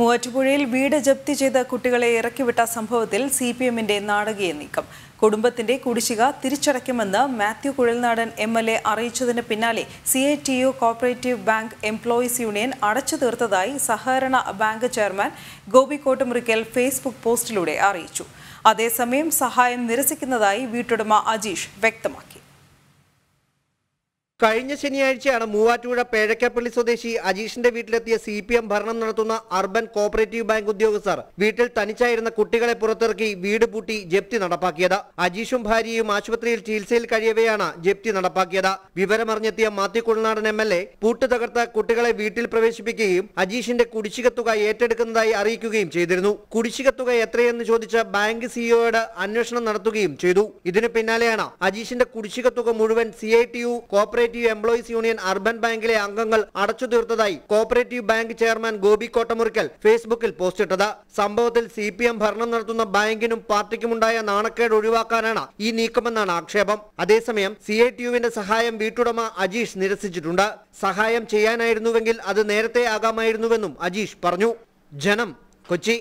മൂവാറ്റുപുഴയിൽ വീട് ജപ്തി ചെയ്ത കുട്ടികളെ ഇറക്കിവിട്ട സംഭവത്തിൽ സി പി എമ്മിന്റെ നാടകീയ നീക്കം കുടുംബത്തിന്റെ കുടിശ്ശിക തിരിച്ചടയ്ക്കുമെന്ന് Mathew Kuzhalnadan M L A അറിയിച്ചതിന് പിന്നാലെ C I T U cooperative bank employees union അടച്ചു തീർത്തതായി സഹകരണ bank chairman Gopi Kottumurikkal Facebook പോസ്റ്റിലൂടെ അറിയിച്ചു അതേസമയം സഹായം നിരസിക്കുന്നതായി വീട്ടുടമ അജീഷ് വ്യക്തമാക്കി കഴിഞ്ഞ ശനിയാഴ്ചയാണ് മൂവാറ്റുപുഴ പേഴക്കപ്പള്ളി സ്വദേശി അജീഷിന്റെ വീട്ടിലെത്തിയ സി പി എം ഭരണം നടത്തുന്ന അർബൻ കോപ്പറേറ്റീവ് ബാങ്ക് ഉദ്യോഗസ്ഥർ വീട്ടിൽ തനിച്ചായിരുന്ന കുട്ടികളെ പുറത്തിറക്കി വീട് പൂട്ടി ജപ്തി നടപ്പാക്കിയത് അജീഷും ഭാര്യയും ആശുപത്രിയിൽ ചികിത്സയിൽ കഴിയവെയാണ് ജപ്തി നടപ്പാക്കിയത് വിവരമറിഞ്ഞെത്തിയ Mathew Kulanadan M L A പൂട്ട് തകർത്ത കുട്ടികളെ വീട്ടിൽ പ്രവേശിപ്പിക്കുകയും അജീഷിന്റെ കുടിശ്ശിക തുക ഏറ്റെടുക്കുന്നതായി അറിയിക്കുകയും ചെയ്തിരുന്നു കുടിശ്ശിക തുക എത്രയെന്ന് ചോദിച്ച ബാങ്ക് സിഇഒയോട് അന്വേഷണം നടത്തുകയും ചെയ്തു ഇതിനു പിന്നാലെയാണ് അജീഷിന്റെ കുടിശ്ശിക തുക മുഴുവൻ C I T U cooperate cooperative employees union urban ബാങ്കിലെ അംഗങ്ങൾ അടച്ചു തീർത്തതായി cooperative bank chairman Gopi Kottamurikkal ഫേസ്ബുക്കിൽ പോസ്റ്റിട്ടത് സംഭവത്തിൽ സി പി എം ഭരണം നടത്തുന്ന ബാങ്കിനും പാർട്ടിക്കുമുണ്ടായ നാണക്കേട് ഒഴിവാക്കാനാണ് ഈ നീക്കമെന്നാണ് ആക്ഷേപം അതേസമയം സി ഐ ടി യുവിന്റെ സഹായം വീട്ടുടമ അജീഷ് നിരസിച്ചിട്ടുണ്ട് സഹായം ചെയ്യാനായിരുന്നുവെങ്കിൽ അത് നേരത്തെ ആകാമായിരുന്നുവെന്നും അജീഷ് പറഞ്ഞു ജനം കൊച്ചി